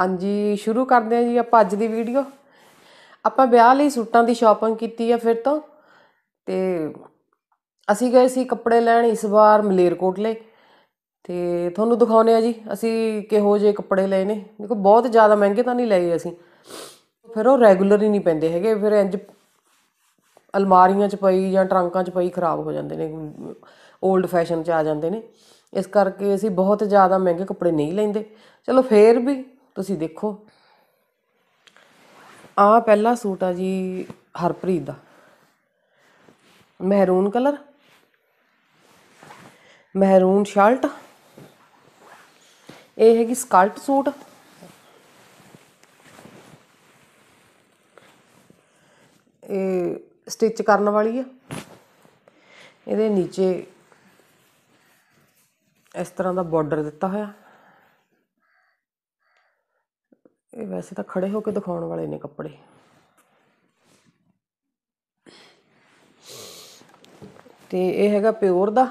ਹਾਂਜੀ ਸ਼ੁਰੂ ਕਰਦੇ ਹਾਂ ਜੀ ਆਪਾਂ ਅੱਜ ਦੀ ਵੀਡੀਓ ਆਪਾਂ ਵਿਆਹ ਲਈ ਸੂਟਾਂ ਦੀ ਸ਼ਾਪਿੰਗ ਕੀਤੀ ਆ ਫਿਰ ਤੋਂ ਤੇ ਅਸੀਂ ਗਏ ਸੀ ਕੱਪੜੇ ਲੈਣ ਇਸ ਵਾਰ ਮਲੇਰਕੋਟਲੇ ਤੇ ਤੁਹਾਨੂੰ ਦਿਖਾਉਨੇ ਆ ਜੀ ਅਸੀਂ ਕਿਹੋ ਜਿਹੇ ਕੱਪੜੇ ਲਏ ਨੇ ਦੇਖੋ ਬਹੁਤ ਜ਼ਿਆਦਾ ਮਹਿੰਗੇ ਤਾਂ ਨਹੀਂ ਲਏ ਅਸੀਂ ਫਿਰ ਉਹ ਰੈਗੂਲਰ ਹੀ ਨਹੀਂ ਪੈਂਦੇ ਹੈਗੇ ਫਿਰ ਇੰਜ ਅਲਮਾਰੀਆਂ 'ਚ ਪਈ ਜਾਂ ਟਰੰਕਾਂ 'ਚ ਪਈ ਖਰਾਬ ਹੋ ਜਾਂਦੇ ਨੇ 올ਡ ਫੈਸ਼ਨ 'ਚ ਆ ਜਾਂਦੇ ਨੇ ਇਸ ਕਰਕੇ ਅਸੀਂ ਬਹੁਤ ਜ਼ਿਆਦਾ ਮਹਿੰਗੇ ਕੱਪੜੇ ਨਹੀਂ ਲੈਂਦੇ ਚਲੋ ਫੇਰ ਵੀ ਤੁਸੀਂ ਦੇਖੋ ਆ ਪਹਿਲਾ ਸੂਟ ਆ ਜੀ ਹਰਪ੍ਰੀਤ ਦਾ ਮਹਿਰੂਨ ਕਲਰ ਮਹਿਰੂਨ ਸ਼ਰਟ ਇਹ ਹੈਗੀ ਸਕਾਲਟ ਸੂਟ ਇਹ ਸਟਿਚ ਕਰਨ ਵਾਲੀ ਆ ਇਹਦੇ ਨੀਚੇ ਇਸ ਤਰ੍ਹਾਂ ਦਾ ਬਾਰਡਰ ਦਿੱਤਾ ਹੋਇਆ ਇਹ ਵੈਸੇ ਤਾਂ ਖੜੇ ਹੋ ਕੇ ਦਿਖਾਉਣ ਵਾਲੇ ਨੇ ਕੱਪੜੇ ਤੇ ਇਹ ਹੈਗਾ ਪਿਓਰ ਦਾ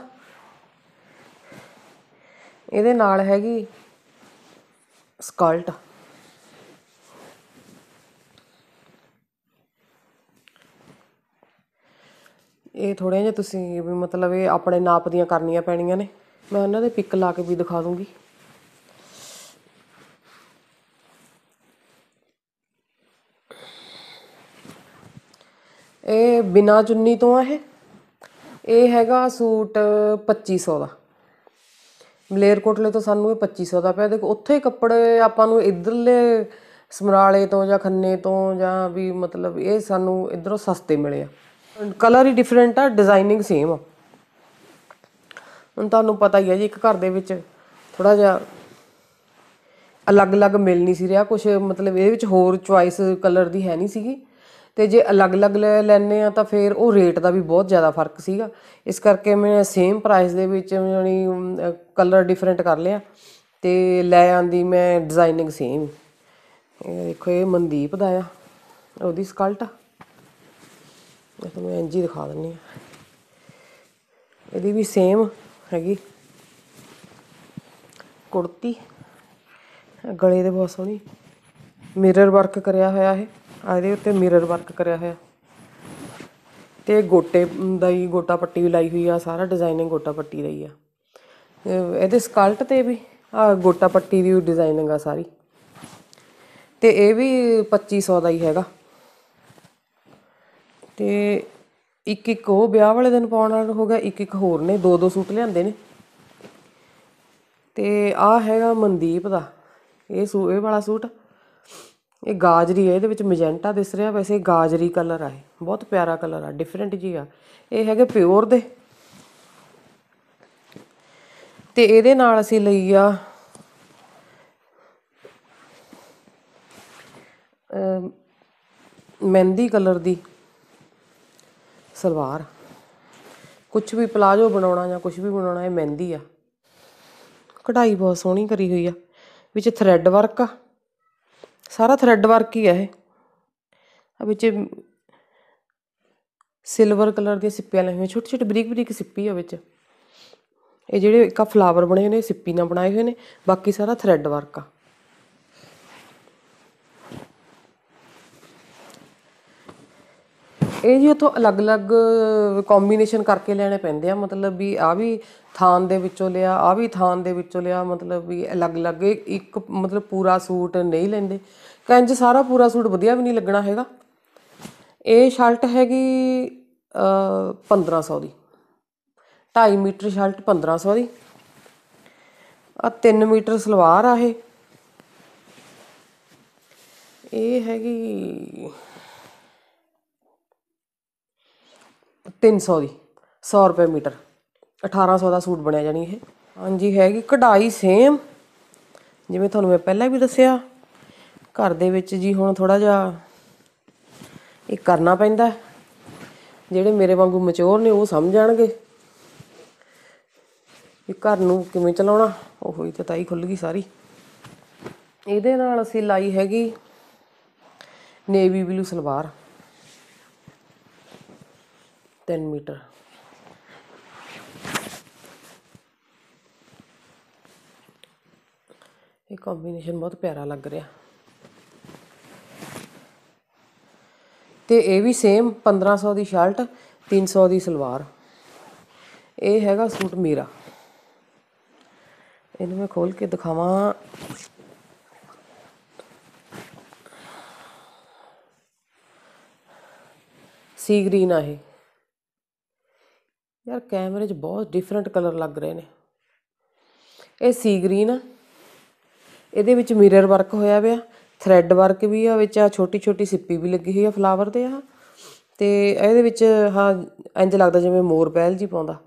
ਇਹਦੇ ਨਾਲ ਹੈਗੀ ਸਕਲਟ ਇਹ ਥੋੜੇ ਜਿਹਾ ਤੁਸੀਂ ਵੀ ਮਤਲਬ ਇਹ ਆਪਣੇ ਨਾਪ ਦੀਆਂ ਕਰਨੀਆਂ ਪੈਣੀਆਂ ਨੇ ਮੈਂ ਉਹਨਾਂ ਦੇ ਪਿਕ ਲਾ ਕੇ ਵੀ ਦਿਖਾ ਦੂੰਗੀ ਇਹ ਬਿਨਾ ਚੁੰਨੀ ਤੋਂ ਆ ਇਹ ਇਹ ਹੈਗਾ ਸੂਟ 2500 ਦਾ ਕੋਟਲੇ ਤੋਂ ਸਾਨੂੰ ਇਹ 2500 ਦਾ ਪਿਆ ਦੇਖੋ ਉੱਥੇ ਕੱਪੜੇ ਆਪਾਂ ਨੂੰ ਇਧਰਲੇ ਸਮਰਾਲੇ ਤੋਂ ਜਾਂ ਖੰਨੇ ਤੋਂ ਜਾਂ ਵੀ ਮਤਲਬ ਇਹ ਸਾਨੂੰ ਇਧਰੋਂ ਸਸਤੇ ਮਿਲੇ ਆ ਕਲਰ ਹੀ ਡਿਫਰੈਂਟ ਆ ਡਿਜ਼ਾਈਨਿੰਗ ਸੇਮ ਆ ਹੁਣ ਤੁਹਾਨੂੰ ਪਤਾ ਹੀ ਹੈ ਜੀ ਇੱਕ ਘਰ ਦੇ ਵਿੱਚ ਥੋੜਾ ਜਿਹਾ ਅਲੱਗ-ਅਲੱਗ ਮਿਲ ਨਹੀਂ ਸੀ ਰਿਹਾ ਕੁਝ ਮਤਲਬ ਇਹਦੇ ਵਿੱਚ ਹੋਰ ਚੁਆਇਸ ਕਲਰ ਦੀ ਹੈ ਨਹੀਂ ਸੀਗੀ ਤੇ ਜੇ ਅਲੱਗ-ਅਲੱਗ ਲੈਣੇ ਆ ਤਾਂ ਫਿਰ ਉਹ ਰੇਟ ਦਾ ਵੀ ਬਹੁਤ ਜ਼ਿਆਦਾ ਫਰਕ ਸੀਗਾ ਇਸ ਕਰਕੇ ਮੈਂ ਸੇਮ ਪ੍ਰਾਈਸ ਦੇ ਵਿੱਚ ਯਾਨੀ ਕਲਰ ਡਿਫਰੈਂਟ ਕਰ ਲਿਆ ਤੇ ਲੈ ਆਂਦੀ ਮੈਂ ਡਿਜ਼ਾਈਨਿੰਗ ਸੇਮ ਇਹ ਦੇਖੋ ਇਹ ਮਨਦੀਪ ਦਾ ਆ ਉਹਦੀ ਸਕਲਟ ਇਹ ਤੁਹਾਨੂੰ ਐਂਜੀ ਦਿਖਾ ਦਿੰਨੀ ਆ ਇਹਦੀ ਵੀ ਸੇਮ ਹੈਗੀ ਕੁੜਤੀ ਗਲੇ ਦੇ ਬਹੁਤ ਸੋਹਣੀ ਮਿਰਰ ਵਰਕ ਕਰਿਆ ਹੋਇਆ ਹੈ ਆ ਇਹਦੇ ਉੱਤੇ ਮਿਰਰ ਵਰਕ ਕਰਿਆ ਹੋਇਆ ਤੇ ਗੋਟੇ ਦਾ ਹੀ ਗੋਟਾ ਪੱਟੀ ਵੀ ਲਾਈ ਹੋਈ ਆ ਸਾਰਾ ਡਿਜ਼ਾਈਨਿੰਗ ਗੋਟਾ ਪੱਟੀ ਰਹੀ ਆ ਇਹਦੇ ਸਕਲਟ ਤੇ ਵੀ ਆ ਗੋਟਾ ਪੱਟੀ ਦੀ ਡਿਜ਼ਾਈਨਿੰਗ ਆ ਸਾਰੀ ਤੇ ਇਹ ਵੀ 2500 ਦਾ ਹੀ ਹੈਗਾ ਤੇ ਇੱਕ ਇੱਕ ਉਹ ਵਿਆਹ ਵਾਲੇ ਦਿਨ ਪਾਉਣ ਵਾਲਾ ਹੋ ਗਿਆ ਇੱਕ ਇੱਕ ਹੋਰ ਨੇ ਦੋ ਦੋ ਸੂਟ ਲਿਆਂਦੇ ਨੇ ਤੇ ਆ ਹੈਗਾ ਮਨਦੀਪ ਦਾ ਇਹ ਸੂ ਇਹ ਵਾਲਾ ਸੂਟ ਇਹ ਗਾਜਰੀ ਹੈ ਇਹਦੇ ਵਿੱਚ ਮੈਜੈਂਟਾ ਦਿਸ ਰਿਹਾ ਵੈਸੇ ਗਾਜਰੀ ਕਲਰ ਆ ਇਹ ਬਹੁਤ ਪਿਆਰਾ ਕਲਰ ਆ ਡਿਫਰੈਂਟ ਜੀ ਆ ਇਹ ਹੈਗੇ ਪਿਓਰ ਦੇ ਤੇ ਇਹਦੇ ਨਾਲ ਅਸੀਂ ਲਈ ਆ ਮਹਿੰਦੀ ਕਲਰ ਦੀ ਸਲਵਾਰ ਕੁਝ ਵੀ ਪਲਾਜੋ ਬਣਾਉਣਾ ਜਾਂ ਕੁਝ ਵੀ ਬਣਾਉਣਾ ਇਹ ਮਹਿੰਦੀ ਆ ਕਢਾਈ ਬਹੁਤ ਸੋਹਣੀ ਕਰੀ ਹੋਈ ਆ ਵਿੱਚ ਥਰੈਡ ਵਰਕ ਆ ਸਾਰਾ ਥਰੈਡ ਵਰਕ ਹੀ ਹੈ ਇਹ ਆ ਵਿੱਚ ਸਿਲਵਰ ਕਲਰ ਦੀਆਂ ਸਿੱਪੀਆਂ ਲੱਗੀਆਂ ਛੋਟੇ ਛੋਟੇ ਬਰੀਕ ਬਰੀਕ ਸਿੱਪੀ ਆ ਵਿੱਚ ਇਹ ਜਿਹੜੇ ਇੱਕ ਫਲਾਵਰ ਬਣੇ ਹੋਏ ਨੇ ਸਿੱਪੀ ਨਾਲ ਬਣਾਏ ਹੋਏ ਨੇ ਬਾਕੀ ਸਾਰਾ ਥਰੈਡ ਵਰਕ ਆ ਇਹ ਜੀ ਉਥੋਂ ਅਲੱਗ-ਅਲੱਗ ਕੰਬੀਨੇਸ਼ਨ ਕਰਕੇ ਲੈਣੇ ਪੈਂਦੇ ਆ ਮਤਲਬ ਵੀ ਆ ਵੀ ਥਾਨ ਦੇ ਵਿੱਚੋਂ ਲਿਆ ਆ ਵੀ ਥਾਨ ਦੇ ਵਿੱਚੋਂ ਲਿਆ ਮਤਲਬ ਵੀ ਅਲੱਗ-ਅਲੱਗ ਇੱਕ ਮਤਲਬ ਪੂਰਾ ਸੂਟ ਨਹੀਂ ਲੈਂਦੇ ਕੰਜ ਸਾਰਾ ਪੂਰਾ ਸੂਟ ਵਧੀਆ ਵੀ ਨਹੀਂ ਲੱਗਣਾ ਹੈਗਾ ਇਹ ਸ਼ਰਟ ਹੈਗੀ 1500 ਦੀ 2.5 ਮੀਟਰ ਸ਼ਰਟ 1500 ਦੀ ਆ 3 ਮੀਟਰ ਸਲਵਾਰ ਆ ਇਹ ਇਹ ਹੈਗੀ 300 ਦੀ 100 ਰੁਪਏ ਮੀਟਰ 1800 ਦਾ ਸੂਟ ਬਣਿਆ ਜਾਣੀ ਇਹ ਹਾਂਜੀ ਹੈਗੀ ਕਢਾਈ ਸੇਮ ਜਿਵੇਂ ਤੁਹਾਨੂੰ ਮੈਂ ਪਹਿਲਾਂ ਵੀ ਦੱਸਿਆ ਘਰ ਦੇ ਵਿੱਚ ਜੀ ਹੁਣ ਥੋੜਾ ਜਿਹਾ ਇਹ ਕਰਨਾ ਪੈਂਦਾ ਜਿਹੜੇ ਮੇਰੇ ਵਾਂਗੂ ਮਚੋਰ ਨੇ ਉਹ ਸਮਝ ਜਾਣਗੇ ਇਹ ਘਰ ਨੂੰ ਕਿਵੇਂ ਚਲਾਉਣਾ ਉਹ ਹੋਈ ਤਾਂ ਤਾਈ ਖੁੱਲ ਗਈ ਸਾਰੀ ਇਹਦੇ ਨਾਲ ਅਸੀਂ ਲਾਈ ਹੈਗੀ ਨੇਵੀ ਬਲੂ ਸਲਵਾਰ ਤਿੰਨ ਮੀਟਰ ਇਹ ਕੰਬੀਨੇਸ਼ਨ ਬਹੁਤ ਪਿਆਰਾ ਲੱਗ ਰਿਹਾ ਤੇ ਇਹ ਵੀ ਸੇਮ 1500 ਦੀ ਸ਼ਰਟ 300 ਦੀ ਸਲਵਾਰ ਇਹ ਹੈਗਾ ਸੂਟ ਮੇਰਾ ਇਹਨੂੰ ਮੈਂ ਖੋਲ ਕੇ ਦਿਖਾਵਾਂ ਸੀ ਗ੍ਰੀਨ ਆ ਇਹ ਯਾਰ ਕੈਮਰੇ 'ਚ ਬਹੁਤ ਡਿਫਰੈਂਟ ਕਲਰ ਲੱਗ ਰਹੇ ਨੇ ਇਹ ਸੀ ਗ੍ਰੀਨ ਆ ਇਹਦੇ ਵਿੱਚ ਮਿਰਰ ਵਰਕ ਹੋਇਆ ਹੋਇਆ ਥ੍ਰੈਡ ਵਰਕ ਵੀ ਆ ਵਿੱਚ ਆ ਛੋਟੀ ਛੋਟੀ ਸਿੱਪੀ ਵੀ ਲੱਗੀ ਹੋਈ ਆ ਫਲਾਵਰ ਤੇ ਆ ਤੇ ਇਹਦੇ ਵਿੱਚ ਹਾਂ ਇੰਜ ਲੱਗਦਾ ਜਿਵੇਂ ਮੋਰ ਪਹਿਲ ਜੀ ਪਾਉਂਦਾ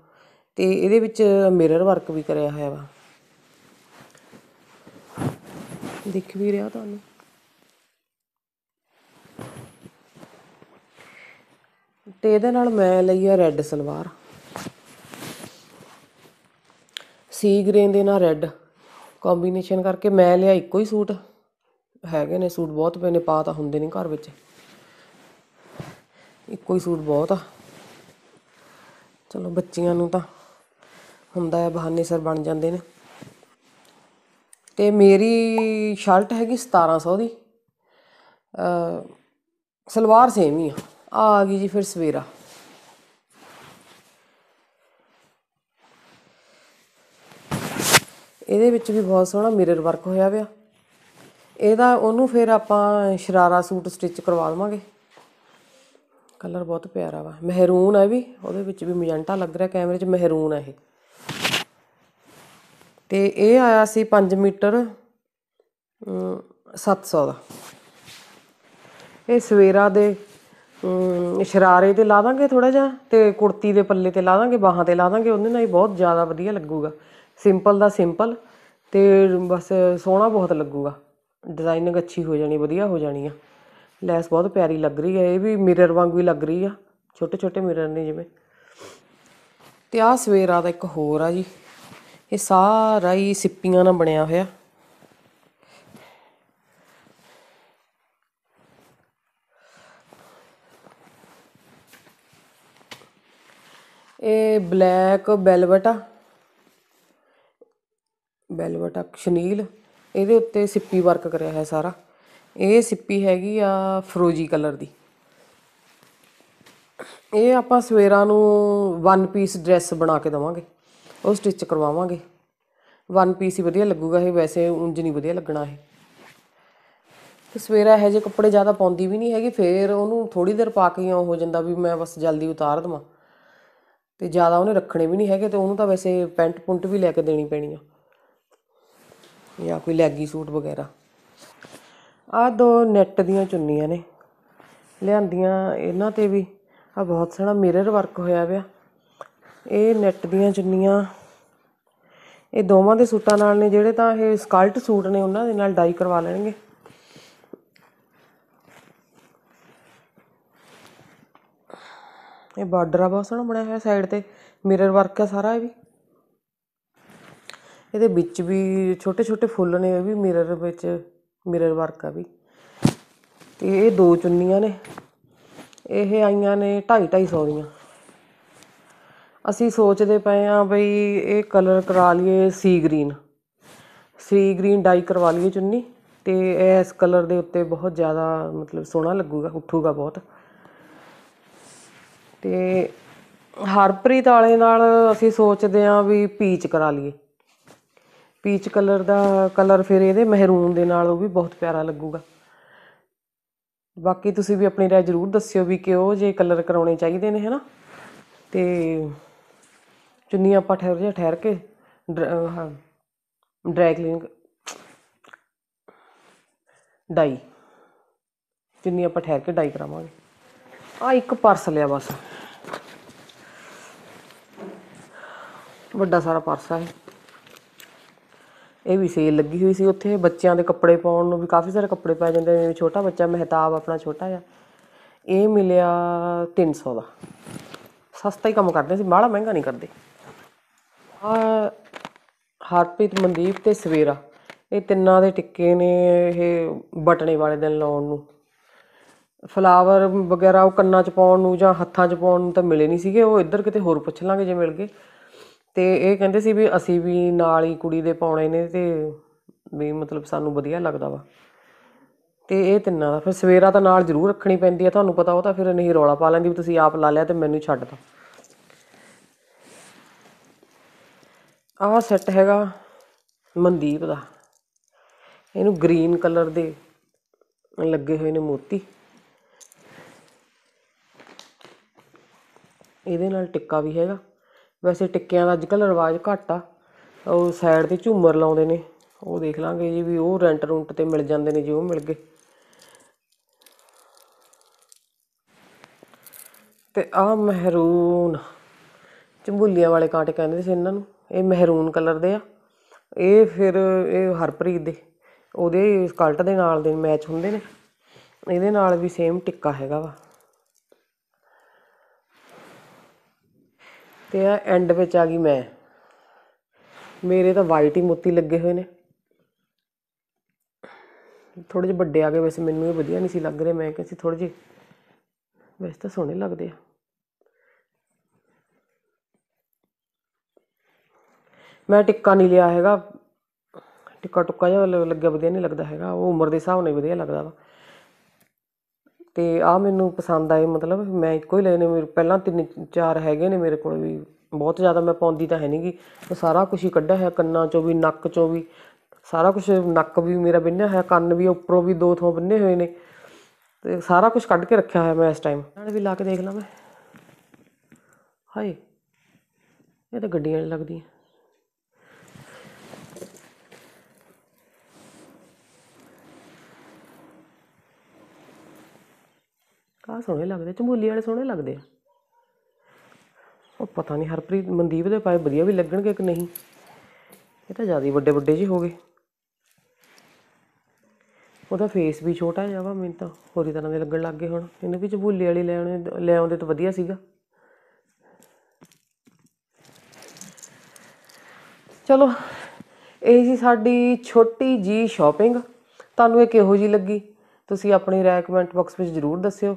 ਤੇ ਇਹਦੇ ਵਿੱਚ ਮਿਰਰ ਵਰਕ ਵੀ ਕਰਿਆ ਹੋਇਆ ਵਾ ਦਿਖ ਵੀ ਰਿਹਾ ਤੁਹਾਨੂੰ ਤੇ ਇਹਦੇ ਨਾਲ ਮੈਂ ਲਈ ਆ ਰੈੱਡ ਸਲਵਾਰ ਸੀ ਗ੍ਰੀਨ ਦੇ ਨਾਲ ਰੈੱਡ ਕੰਬੀਨੇਸ਼ਨ ਕਰਕੇ ਮੈਂ ਲਿਆ ਇੱਕੋ ਹੀ ਸੂਟ ਹੈਗੇ ਨੇ ਸੂਟ ਬਹੁਤ ਪਏ ਨੇ ਪਾ ਤਾਂ ਹੁੰਦੇ ਨਹੀਂ ਘਰ ਵਿੱਚ ਇੱਕੋ ਹੀ ਸੂਟ ਬਹੁਤ ਆ ਚਲੋ ਬੱਚੀਆਂ ਨੂੰ ਤਾਂ ਹੁੰਦਾ ਹੈ ਬਹਾਨੇ ਸਰ ਬਣ ਜਾਂਦੇ ਨੇ ਤੇ ਮੇਰੀ ਸ਼ਰਟ ਹੈਗੀ 1700 ਦੀ ਅ ਸਲਵਾਰ ਸੇਮ ਹੀ ਆ ਆ ਗਈ ਜੀ ਫਿਰ ਸਵੇਰਾ ਇਹਦੇ ਵਿੱਚ ਵੀ ਬਹੁਤ ਸੋਹਣਾ ਮਿਰਰ ਵਰਕ ਹੋਇਆ ਹੋਇਆ ਇਹਦਾ ਉਹਨੂੰ ਫਿਰ ਆਪਾਂ ਸ਼ਰਾਰਾ ਸੂਟ ਸਟਿਚ ਕਰਵਾ ਦਵਾਂਗੇ ਕਲਰ ਬਹੁਤ ਪਿਆਰਾ ਵਾ ਮਹਿਰੂਨ ਹੈ ਵੀ ਉਹਦੇ ਵਿੱਚ ਵੀ ਮੈਜੈਂਟਾ ਲੱਗ ਰਿਹਾ ਕੈਮਰੇ 'ਚ ਮਹਿਰੂਨ ਹੈ ਇਹ ਤੇ ਇਹ ਆਇਆ ਸੀ 5 ਮੀਟਰ 700 ਦਾ ਇਹ ਸਵੇਰਾ ਦੇ ਸ਼ਰਾਰੇ ਤੇ ਲਾ ਦਾਂਗੇ ਥੋੜਾ ਜਿਹਾ ਤੇ ਕੁੜਤੀ ਦੇ ਪੱਲੇ ਤੇ ਲਾ ਦਾਂਗੇ ਬਾਹਾਂ ਤੇ ਲਾ ਦਾਂਗੇ ਉਹਦੇ ਨਾਲ ਹੀ ਬਹੁਤ ਜ਼ਿਆਦਾ ਵਧੀਆ ਲੱਗੂਗਾ ਸਿੰਪਲ ਦਾ ਸਿੰਪਲ ਤੇ ਬਸ ਸੋਹਣਾ ਬਹੁਤ ਲੱਗੂਗਾ ਡਿਜ਼ਾਈਨਿੰਗ ਅੱਛੀ ਹੋ ਜਾਣੀ ਵਧੀਆ ਹੋ ਜਾਣੀ ਆ ਲੈਸ ਬਹੁਤ ਪਿਆਰੀ ਲੱਗ ਰਹੀ ਹੈ ਇਹ ਵੀ ਮਿਰਰ ਵਾਂਗੂ ਹੀ ਲੱਗ ਰਹੀ ਆ ਛੋਟੇ ਛੋਟੇ ਮਿਰਰ ਨੇ ਜਿਵੇਂ ਤੇ ਆ ਸਵੇਰਾ ਦਾ ਇੱਕ ਹੋਰ ਆ ਜੀ ਇਹ ਸਾਰਾ ਹੀ ਸਿੱਪੀਆਂ ਨਾਲ ਬਣਿਆ ਹੋਇਆ ਇਹ ਬਲੈਕ ਬੈਲਵਟਾ ਵੈਲਵਟ ਆ ਸ਼ਨੀਲ ਇਹਦੇ ਉੱਤੇ ਸਿੱਪੀ ਵਰਕ ਕਰਿਆ ਹੈ ਸਾਰਾ ਇਹ ਸਿੱਪੀ ਹੈਗੀ ਆ ਫਰੋਜੀ ਕਲਰ ਦੀ ਇਹ ਆਪਾਂ ਸਵੇਰਾ ਨੂੰ ਵਨ ਪੀਸ ਡਰੈਸ ਬਣਾ ਕੇ ਦਵਾਂਗੇ ਉਹ ਸਟਿਚ ਕਰਵਾਵਾਂਗੇ ਵਨ ਪੀਸ ਹੀ ਵਧੀਆ ਲੱਗੂਗਾ ਇਹ ਵੈਸੇ ਉਂਝ ਨਹੀਂ ਵਧੀਆ ਲੱਗਣਾ ਇਹ ਤੇ ਸਵੇਰਾ ਇਹ ਜੇ ਕੱਪੜੇ ਜ਼ਿਆਦਾ ਪਾਉਂਦੀ ਵੀ ਨਹੀਂ ਹੈਗੀ ਫੇਰ ਉਹਨੂੰ ਥੋੜੀ ਦੇਰ ਪਾ ਕੇ ਹੋ ਜਾਂਦਾ ਵੀ ਮੈਂ ਬਸ ਜਲਦੀ ਉਤਾਰ ਦਵਾਂ ਤੇ ਜ਼ਿਆਦਾ ਉਹਨੇ ਰੱਖਣੇ ਵੀ ਨਹੀਂ ਹੈਗੇ ਤੇ ਉਹਨੂੰ ਤਾਂ ਵੈਸੇ ਪੈਂਟ ਪੁੰਟ ਵੀ ਲੈ ਕੇ ਦੇਣੀ ਪੈਣੀ ਆ ਜਾਂ ਕੋਈ ਲੈਗੀ ਸੂਟ ਵਗੈਰਾ ਆ ਦੋ ਨੈਟ ਦੀਆਂ ਚੁੰਨੀਆਂ ਨੇ ਲਿਆਂਦੀਆਂ ਇਹਨਾਂ ਤੇ ਵੀ ਆ ਬਹੁਤ ਸੋਹਣਾ ਮਿਰਰ ਵਰਕ ਹੋਇਆ ਪਿਆ ਇਹ ਨੈਟ ਦੀਆਂ ਚੁੰਨੀਆਂ ਇਹ ਦੋਵਾਂ ਦੇ ਸੂਟਾਂ ਨਾਲ ਨੇ ਜਿਹੜੇ ਤਾਂ ਇਹ ਸਕਲਟ ਸੂਟ ਨੇ ਉਹਨਾਂ ਦੇ ਨਾਲ ਡਾਈ ਕਰਵਾ ਲੈਣਗੇ ਇਹ ਬਾਰਡਰ ਆ ਬਹੁਤ ਸੋਹਣਾ ਬਣਿਆ ਹੋਇਆ ਸਾਈਡ ਤੇ ਮਿਰਰ ਵਰਕ ਆ ਸਾਰਾ ਇਹ ਵੀ ਇਹਦੇ ਵਿੱਚ ਵੀ ਛੋਟੇ ਛੋਟੇ ਫੁੱਲ ਨੇ ਇਹ ਵੀ ਮਿਰਰ ਵਿੱਚ ਮਿਰਰ ਵਰਕ ਆ ਵੀ ਤੇ ਇਹ ਦੋ ਚੁੰਨੀਆਂ ਨੇ ਇਹ ਆਈਆਂ ਨੇ 2.5 2.5 ਦੀਆਂ ਅਸੀਂ ਸੋਚਦੇ ਪਏ ਆ ਬਈ ਇਹ ਕਲਰ ਕਰਾ ਲਈਏ ਸੀ ਗ੍ਰੀਨ ਸੀ ਗ੍ਰੀਨ ਡਾਈ ਕਰਵਾ ਲਈਏ ਚੁੰਨੀ ਤੇ ਇਸ ਕਲਰ ਦੇ ਉੱਤੇ ਬਹੁਤ ਜ਼ਿਆਦਾ ਮਤਲਬ ਸੋਹਣਾ ਲੱਗੂਗਾ ਉੱਠੂਗਾ ਬਹੁਤ ਤੇ ਹਰਪ੍ਰੀਤ ਵਾਲੇ ਨਾਲ ਅਸੀਂ ਸੋਚਦੇ ਆ ਵੀ ਪੀਚ ਕਰਾ ਲਈਏ ਪੀਚ ਕਲਰ ਦਾ ਕਲਰ ਫਿਰ ਇਹਦੇ ਮਹਿਰੂਨ ਦੇ ਨਾਲ ਉਹ ਵੀ ਬਹੁਤ ਪਿਆਰਾ ਲੱਗੂਗਾ ਬਾਕੀ ਤੁਸੀਂ ਵੀ ਆਪਣੀ ਰਾਏ ਜ਼ਰੂਰ ਦੱਸਿਓ ਵੀ ਕਿ ਉਹ ਜੇ ਕਲਰ ਕਰਾਉਣੇ ਚਾਹੀਦੇ ਨੇ ਹੈਨਾ ਤੇ ਚੁੰਨੀ ਆਪਾਂ ਠਹਿਰ ਜਾ ਠਹਿਰ ਕੇ ਡਰੈਗ ਲਿੰਗ ਡਾਈ ਚੁੰਨੀ ਆਪਾਂ ਠਹਿਰ ਕੇ ਡਾਈ ਕਰਾਵਾਂਗੇ ਆ ਇੱਕ ਪਰਸ ਲਿਆ ਬਸ ਵੱਡਾ ਸਾਰਾ ਪਰਸ ਹੈ ਇਹ ਵੀ ਸੇਲ ਲੱਗੀ ਹੋਈ ਸੀ ਉੱਥੇ ਬੱਚਿਆਂ ਦੇ ਕੱਪੜੇ ਪਾਉਣ ਨੂੰ ਵੀ ਕਾਫੀ ਸਾਰੇ ਕੱਪੜੇ ਪੈ ਜਾਂਦੇ ਨੇ ਛੋਟਾ ਬੱਚਾ ਮਹਿਤਾਬ ਆਪਣਾ ਛੋਟਾ ਆ ਇਹ ਮਿਲਿਆ 300 ਦਾ ਸਸਤਾ ਹੀ ਕੰਮ ਕਰਦੇ ਸੀ ਬਾਹਲਾ ਮਹਿੰਗਾ ਨਹੀਂ ਕਰਦੇ ਆ ਹਰਪ੍ਰੀਤ ਮਨਦੀਪ ਤੇ ਸਵੇਰਾ ਇਹ ਤਿੰਨਾਂ ਦੇ ਟਿੱਕੇ ਨੇ ਇਹ ਬਟਣੇ ਵਾਲੇ ਦਿਨ ਲਾਉਣ ਨੂੰ ਫਲਾਵਰ ਵਗੈਰਾ ਉਹ ਕੰਨਾਂ 'ਚ ਪਾਉਣ ਨੂੰ ਜਾਂ ਹੱਥਾਂ 'ਚ ਪਾਉਣ ਨੂੰ ਤਾਂ ਮਿਲੇ ਨਹੀਂ ਸੀਗੇ ਉਹ ਇੱਧਰ ਕਿਤੇ ਹੋਰ ਪੁੱਛ ਲਾਂਗੇ ਜੇ ਮਿਲ ਗਏ ਤੇ ਇਹ ਕਹਿੰਦੇ ਸੀ ਵੀ ਅਸੀਂ ਵੀ ਨਾਲ ਹੀ ਕੁੜੀ ਦੇ ਪਾਉਣੇ ਨੇ ਤੇ ਵੀ ਮਤਲਬ ਸਾਨੂੰ ਵਧੀਆ ਲੱਗਦਾ ਵਾ ਤੇ ਇਹ ਤਿੰਨਾਂ ਦਾ ਫਿਰ ਸਵੇਰਾ ਤਾਂ ਨਾਲ ਜ਼ਰੂਰ ਰੱਖਣੀ ਪੈਂਦੀ ਆ ਤੁਹਾਨੂੰ ਪਤਾ ਉਹ ਤਾਂ ਫਿਰ ਨਹੀਂ ਰੌਲਾ ਪਾ ਲੈਂਦੀ ਵੀ ਤੁਸੀਂ ਆਪ ਲਾ ਲਿਆ ਤੇ ਮੈਨੂੰ ਛੱਡ ਦੋ ਆਹ ਸੈੱਟ ਹੈਗਾ ਮਨਦੀਪ ਦਾ ਇਹਨੂੰ ਗ੍ਰੀਨ ਕਲਰ ਦੇ ਲੱਗੇ ਹੋਏ ਨੇ ਮੋਤੀ ਇਹਦੇ ਨਾਲ ਟਿੱਕਾ ਵੀ ਹੈਗਾ ਵੈਸੇ ਟਿੱਕਿਆਂ ਦਾ ਅੱਜ ਕੱਲ ਰਿਵਾਜ ਘੱਟ ਆ ਉਹ ਸਾਈਡ ਤੇ ਝੂਮਰ ਲਾਉਂਦੇ ਨੇ ਉਹ ਦੇਖ ਲਾਂਗੇ ਜੀ ਵੀ ਉਹ ਰੈਂਟ ਰੁੰਟ ਤੇ ਮਿਲ ਜਾਂਦੇ ਨੇ ਜੀ ਉਹ ਮਿਲ ਗਏ ਤੇ ਆ ਮਹਿਰੂਨ ਚੰਬੂਲੀਆਂ ਵਾਲੇ ਕਾਂਟੇ ਕਹਿੰਦੇ ਸੀ ਇਹਨਾਂ ਨੂੰ ਇਹ ਮਹਿਰੂਨ ਕਲਰ ਦੇ ਆ ਇਹ ਫਿਰ ਇਹ ਹਰਪ੍ਰੀਤ ਦੇ ਉਹਦੇ ਸਕਲਟ ਦੇ ਨਾਲ ਦੇ ਮੈਚ ਹੁੰਦੇ ਨੇ ਇਹਦੇ ਨਾਲ ਵੀ ਸੇਮ ਟਿੱਕਾ ਹੈਗਾ ਵਾ ਤੇ ਆ ਐਂਡ ਵਿੱਚ ਆ ਗਈ ਮੈਂ ਮੇਰੇ ਤਾਂ ਵਾਈਟ ਹੀ ਮੋਤੀ ਲੱਗੇ ਹੋਏ ਨੇ ਥੋੜੇ ਜਿਹੇ ਵੱਡੇ ਆ ਗਏ ਵੈਸੇ ਮੈਨੂੰ ਇਹ ਵਧੀਆ ਨਹੀਂ ਸੀ ਲੱਗ ਰਹੇ ਮੈਂ ਕਿਹਾ ਸੀ ਥੋੜੇ ਜਿਹੇ ਵੈਸੇ ਤਾਂ ਸੋਹਣੇ ਲੱਗਦੇ ਆ ਮੈਂ ਟਿੱਕਾ ਨਹੀਂ ਲਿਆ ਹੈਗਾ ਟਿੱਕਾ ਟੁੱਕਾ ਜਿਹਾ ਲੱਗਿਆ ਵਧੀਆ ਨਹੀਂ ਲੱਗਦਾ ਹੈਗਾ ਉਹ ਉਮਰ ਦੇ ਹਿਸਾਬ ਨਾਲ ਵਧੀਆ ਲੱਗਦਾ ਵਾ ਤੇ ਆ ਮੈਨੂੰ ਪਸੰਦ ਆਏ ਮਤਲਬ ਮੈਂ ਇੱਕੋ ਹੀ ਲਏ ਨੇ ਮੇਰੇ ਪਹਿਲਾਂ ਤਿੰਨ ਚਾਰ ਹੈਗੇ ਨੇ ਮੇਰੇ ਕੋਲ ਵੀ ਬਹੁਤ ਜ਼ਿਆਦਾ ਮੈਂ ਪਾਉਂਦੀ ਤਾਂ ਹੈ ਨਹੀਂ ਗੀ ਸਾਰਾ ਕੁਝ ਹੀ ਕੱਢਿਆ ਹੋਇਆ ਕੰਨਾਂ 'ਚੋਂ ਵੀ ਨੱਕ 'ਚੋਂ ਵੀ ਸਾਰਾ ਕੁਝ ਨੱਕ ਵੀ ਮੇਰਾ ਬੰਨਿਆ ਹੋਇਆ ਕੰਨ ਵੀ ਉੱਪਰੋਂ ਵੀ ਦੋ ਥੋਂ ਬੰਨੇ ਹੋਏ ਨੇ ਤੇ ਸਾਰਾ ਕੁਝ ਕੱਢ ਕੇ ਰੱਖਿਆ ਹੋਇਆ ਮੈਂ ਇਸ ਟਾਈਮ ਨਾਲ ਵੀ ਲਾ ਕੇ ਦੇਖ ਲਾਂ ਮੈਂ ਹਾਏ ਇਹ ਤਾਂ ਗੱਡੀਆਂ ਲੱਗਦੀਆਂ ਆ ਸੋਹਣੇ ਲੱਗਦੇ ਚਮੋਲੀ ਵਾਲੇ ਸੋਹਣੇ ਲੱਗਦੇ ਆ ਉਹ ਪਤਾ ਨਹੀਂ ਹਰਪ੍ਰੀਤ ਮਨਦੀਪ ਦੇ ਪਾਏ ਵਧੀਆ ਵੀ ਲੱਗਣਗੇ ਕਿ ਨਹੀਂ ਇਹ ਤਾਂ ਜ਼ਿਆਦਾ ਹੀ ਵੱਡੇ ਵੱਡੇ ਜੀ ਹੋ ਗਏ ਉਹਦਾ ਫੇਸ ਵੀ ਛੋਟਾ ਜਿਹਾ ਵਾ ਮੈਨੂੰ ਤਾਂ ਹੋਰੀ ਤਰ੍ਹਾਂ ਦੇ ਲੱਗਣ ਲੱਗ ਗਏ ਹੁਣ ਇਹਨੇ ਵੀ ਚਬੂਲੇ ਵਾਲੀ ਲੈ ਆਉਣੇ ਲੈ ਆਉਂਦੇ ਤਾਂ ਵਧੀਆ ਸੀਗਾ ਚਲੋ ਇਹ ਜੀ ਸਾਡੀ ਛੋਟੀ ਜੀ ਸ਼ਾਪਿੰਗ ਤੁਹਾਨੂੰ ਇਹ ਕਿਹੋ ਜੀ ਲੱਗੀ ਤੁਸੀਂ ਆਪਣੀ ਕਮੈਂਟ ਬਾਕਸ ਵਿੱਚ ਜ਼ਰੂਰ ਦੱਸਿਓ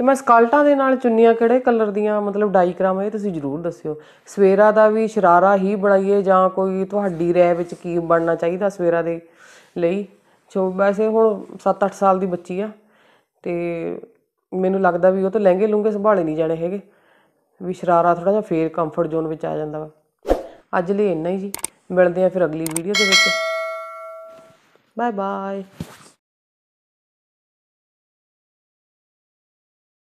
ਤੇ ਮੈਂ ਸਕਲਟਾਂ ਦੇ ਨਾਲ ਚੁੰਨੀਆਂ ਕਿਹੜੇ ਕਲਰ ਦੀਆਂ ਮਤਲਬ ਡਾਈ ਕਰਾਵਾਂ ਇਹ ਤੁਸੀਂ ਜਰੂਰ ਦੱਸਿਓ ਸਵੇਰਾ ਦਾ ਵੀ ਸ਼ਰਾਰਾ ਹੀ ਬਣਾਈਏ ਜਾਂ ਕੋਈ ਤੁਹਾਡੀ ਰਾਇ ਵਿੱਚ ਕੀ ਬਣਨਾ ਚਾਹੀਦਾ ਸਵੇਰਾ ਦੇ ਲਈ ਜੋ ਵੈਸੇ ਹੁਣ 7-8 ਸਾਲ ਦੀ ਬੱਚੀ ਆ ਤੇ ਮੈਨੂੰ ਲੱਗਦਾ ਵੀ ਉਹ ਤਾਂ ਲਹਿੰਗੇ ਲੂੰਗੇ ਸੰਭਾਲੇ ਨਹੀਂ ਜਾਣੇ ਹੈਗੇ ਵੀ ਸ਼ਰਾਰਾ ਥੋੜਾ ਜਿਹਾ ਫੇਰ ਕੰਫਰਟ ਜ਼ੋਨ ਵਿੱਚ ਆ ਜਾਂਦਾ ਵਾ ਅੱਜ ਲਈ ਇੰਨਾ ਹੀ ਜੀ ਮਿਲਦੇ ਆ ਫਿਰ ਅਗਲੀ ਵੀਡੀਓ ਦੇ ਵਿੱਚ ਬਾਏ ਬਾਏ